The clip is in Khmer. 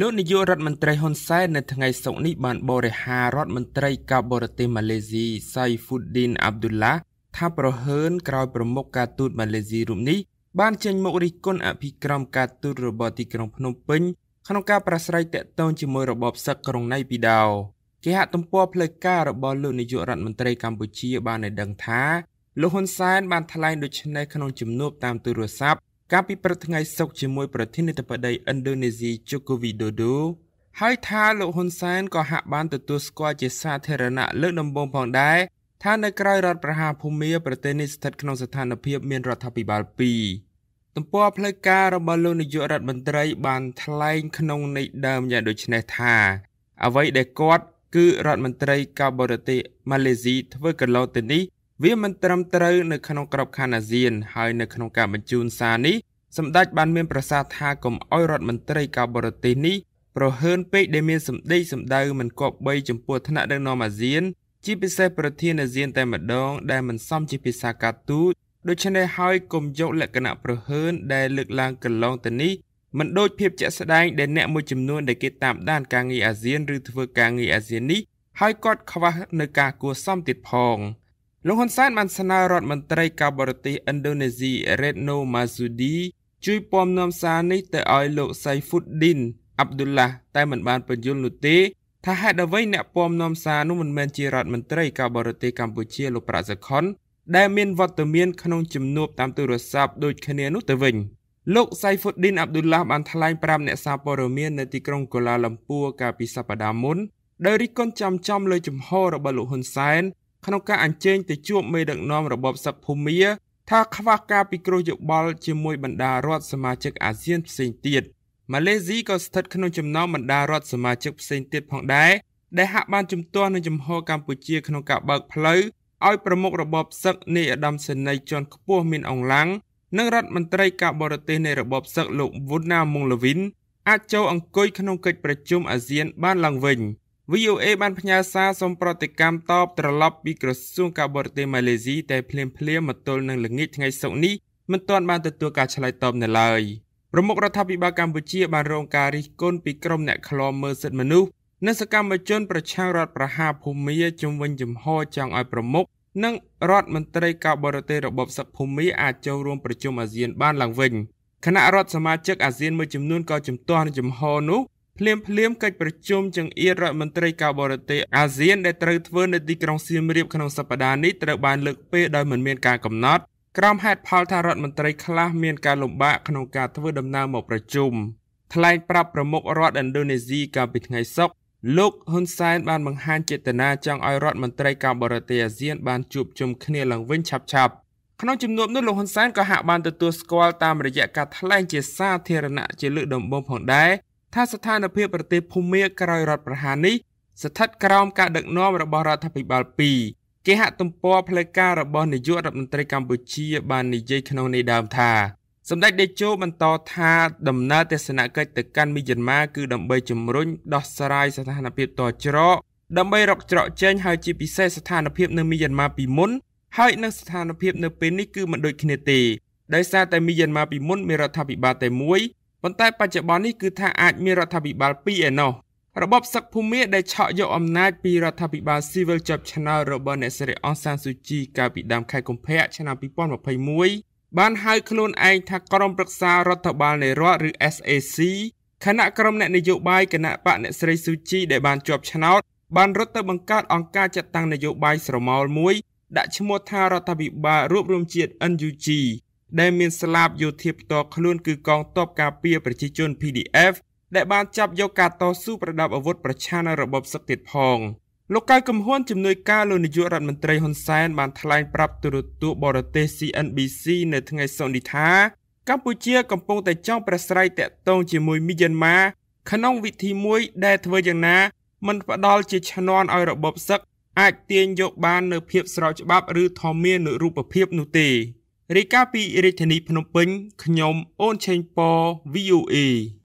លោកនាយករដ្ឋមន្ត្រីហ៊ុនសែននៅថ្ងៃសុក្រនេះ បានបរិហាររដ្ឋមន្ត្រីការបរទេសម៉ាឡេស៊ីសៃហ្វូឌីនអាប់ឌុលឡាថាប្រហើនក្រោយប្រមុខការទូតម៉ាឡេស៊ីរូបនេះបាន ចេញមករិះគន់អភិក្រមការ ទូតរបស់ទីក្រុងភ្នំពេញក្នុងការប្រស្រ័យតាក់ទងជាមួយរបបសឹកក្រុងណៃពីដោគេហទំព័រផ្លូវការរបស់លោកនាយករដ្ឋមន្ត្រីកម្ពុជាបានឲ្យដឹងថាលោកហ៊ុនសែនបានថ្លែងដូចនេះក្នុងជំនួបតាមទូរស័ព្ទកាលពីព្រឹកថ្ងៃសុក្រជាមួយប្រធានាធិបតីឥណ្ឌូនេស៊ីជូកូវីដូដូ ហើយថាលោកហ៊ុនសែនក៏ហាក់បានទទួលស្គាល់ជាសាធារណៈលើកដំបូងផងដែរថានៅក្រៅរដ្ឋប្រហារភូមាប្រទេសនេះស្ថិតក្នុងស្ថានភាព មានរដ្ឋាភិបាលពីរទំព័រផ្លូវការរបស់លោកនាយករដ្ឋមន្ត្រីបានថ្លែងក្នុងន័យដើមយ៉ាងដូចនេះថា អ្វីដែលគាត់គឺរដ្ឋមន្ត្រីការបរទេសម៉ាឡេស៊ីធ្វើកន្លងទៅនេះវាមិនត្រឹមត្រូវនៅក្នុងក្របខ័ណ្ឌអាស៊ានហើយនៅក្នុងការបញ្ជូនសារនេះសម្ដេចបានមានប្រសាសន៍ថាកុំអោយរដ្ឋមន្ត្រីការបរទេសនេះ ប្រហើនពេកដែលមានសម្ដីសម្ដៅមិនគប្បីចំពោះថ្នាក់ដឹកនាំអាស៊ាន ជាពិសេសប្រធានអាស៊ាន តែម្ដង ដែលមិនសមជាភាសាកាទូចដូច្នេះហើយកុំយកលក្ខណៈប្រហើន ដែលលើកឡើងកន្លងទៅនេះមិនដូចភាពជាក់ស្ដែងដែលអ្នកមួយចំនួនដែលគេតាមដានការងារអាស៊ាន ឬធ្វើការងារអាស៊ាននេះ ហើយគាត់ខ្វះនៅការគួរសមទៀតផង។លោកហ៊ុនសែនបានស្នើរដ្ឋមន្ត្រីការបរទេសឥណ្ឌូនេស៊ីរ៉េតណូម៉ាស៊ូឌីជួយពំនាំសារនេះទៅឲ្យលោកសៃហ្វុតឌីនអាប់ឌុលឡាតែមិនបានបញ្យល់នោះទេ ថាហេតុអ្វីអ្នកពំនាំសារនោះមិនមែនជារដ្ឋមន្ត្រីការបរទេសកម្ពុជាលោកប្រាសខុនដែលមានវត្តមានក្នុងជំនួបតាមទូរស័ព្ទដូចគ្នានោះទៅវិញលោកសៃហ្វុតឌីនអាប់ឌុលឡាបានថ្លែងប្រាប់អ្នកសារព័ត៌មាននៅទីក្រុងកូឡាលំពួរកាលពីសប្តាហ៍មុនដោយរិះគន់ចំចំលើជំហររបស់លោកហ៊ុនសែនក្នុងការអញ្ជើញទៅជួបមេដឹកនាំរបបសឹកភូមាថាខ្វះការពិគ្រោះយោបល់ជាមួយបណ្ដារដ្ឋសមាជិកអាស៊ានផ្សេងទៀតម៉ាឡេស៊ីក៏ស្ថិតក្នុងចំណោមបណ្ដារដ្ឋសមាជិកផ្សេងទៀតផងដែរដែលហាក់បានជំទាស់នឹងជំហរកម្ពុជាក្នុងការបើកផ្លូវឲ្យប្រមុខរបបសឹកនៃឥដាមសេនីយ៍ជាន់ខ្ពស់មានអង្លាំងនិងរដ្ឋមន្ត្រីការបរទេសនៃរបបសឹកលោកវុនណាមុងលវិនអាចចូលអង្គុយក្នុងកិច្ចប្រជុំអាស៊ានបានឡើងវិញ។ VOA បានផ្ញើសារសូមប្រតិកម្មតបត្រឡប់ពីក្រសួងការបរទេសម៉ាឡេស៊ីតែភ្លាមភ្លាមមកទល់នឹងល្ងាចថ្ងៃសុក្រនេះមិនទាន់បានទទួលការឆ្លើយតបនៅឡើយប្រមុខរដ្ឋាភិបាលកម្ពុជាបានរងការរិះគន់ពីក្រុមអ្នកខ្លាំមើលសិទ្ធិមនុស្សនិងសកម្មជនប្រឆាំងរដ្ឋប្រហារភូមាជំវិញជំហរចង់ឲ្យប្រមុខនិងរដ្ឋមន្ត្រីការបរទេសរបបសឹកភូមាអាចចូលរួមប្រជុំអាស៊ានបានឡើងវិញគណៈរដ្ឋសមាជិកអាស៊ានមួយចំនួនក៏ជំទាស់នឹងជំហរនោះភ្លាមភ្លាមកិច្ចប្រជុំចង្អៀតរដ្ឋមន្ត្រីការបរទេសអាស៊ានដែលត្រូវធ្វើនៅទីក្រុងសៀមរាបក្នុងសប្តាហ៍នេះត្រូវបានលើកពេលដោយមិនមានការកំណត់ក្រោមហេតុផលថារដ្ឋមន្ត្រីខ្លះមានការលំបាកក្នុងការធ្វើដំណើរមកប្រជុំថ្លែងប្រាប់ប្រមុខរដ្ឋឥណ្ឌូនេស៊ីកាលពីថ្ងៃសុក្រលោកហ៊ុនសែនបានបង្ហាញចេតនាចង់ឲ្យរដ្ឋមន្ត្រីការបរទេសអាស៊ានបានជួបជុំគ្នាឡើងវិញឆាប់ៗក្នុងជំនួបនោះលោកហ៊ុនសែនក៏ហាក់បានទទួលស្គាល់តាមរយៈការថ្លែងជាសាធារណៈជាលើកដំបូងផងដែរថាស្ថានភាពប្រទេសភូមាក្រោយរដ្ឋប្រហារនេះ ស្ថិតក្រោមការដឹកនាំរបស់រដ្ឋាភិបាល2គេហទំព័រផ្លូវការរបស់នាយករដ្ឋមន្ត្រីកម្ពុជា បាននិយាយក្នុងន័យដើមថាសម្ដេចតេជោបន្តថា ដំណើរទស្សនកិច្ចទៅកាន់មីយ៉ាន់ម៉ាគឺដើម្បីជំរុញដោះស្រាយស្ថានភាពតច្រកដើម្បីរកច្រកចេញហើយជាពិសេសស្ថានភាពនៅមីយ៉ាន់ម៉ាពីមុនហើយនឹងស្ថានភាពនៅពេលនេះគឺមិនដូចគ្នាទេដោយសារតែមីយ៉ាន់ម៉ាពីមុនមានរដ្ឋាភិបាលតែមួយប៉ុន្តែបច្ចុប្បន្ននេះគឺថាអាចមានរដ្ឋាភិបាលពីរឯណោះរបបសឹកភូមិដែលឆក់យកអំណាចពីរដ្ឋាភិបាលស៊ីវិលជាប់ឆ្នោតរបស់អ្នកស្រីអង្សានស៊ូជីកាលពីដើមខែកុម្ភៈឆ្នាំ2021បានហៅខ្លួនឯងថាក្រុមប្រឹក្សារដ្ឋបាលនៃរដ្ឋឬ SAC គណៈក្រុមអ្នកនយោបាយគណៈបកអ្នកស្រីស៊ូជីដែលបានជាប់ឆ្នោតបានរត់ទៅបង្កើតអង្គការចាត់តាំងនយោបាយស្រមោលមួយដាក់ឈ្មោះថារដ្ឋាភិបាលរួបរមជាតិ NUG ដែលមានស្លាបយោធាផ្ទាល់ខ្លួនគឺកងទ័ពការពារប្រជាជន PDF ដែលបានចាប់យកការតស៊ូប្រដាប់អាវុធប្រឆាំងនឹងរបបសឹកទៀតផងលោកកៅកំហួនជំនួយការលោកនាយករដ្ឋមន្ត្រីហ៊ុនសែនបាន ថ្លែងប្រាប់ទូរទស្សន៍បរទេស CNBC នៅថ្ងៃសុនិថាកម្ពុជាកំពុងតែចង់ប្រស្រ័យតាក់ទងជាមួយមីយ៉ាន់ម៉ាក្នុងវិធីមួយ ដែលធ្វើយ៉ាងណាមិនផ្ដាល់ជាឈ្នន់ឲ្យរបបសឹកអាច ទាញយក បាននូវភាពស្រោចច្បាប់ ឬធម្មានុរូបភាពនោះទេរាយការណ៍ពីរាជធានីភ្នំពេញខ្ញុំអូនឆេងប៉ VOA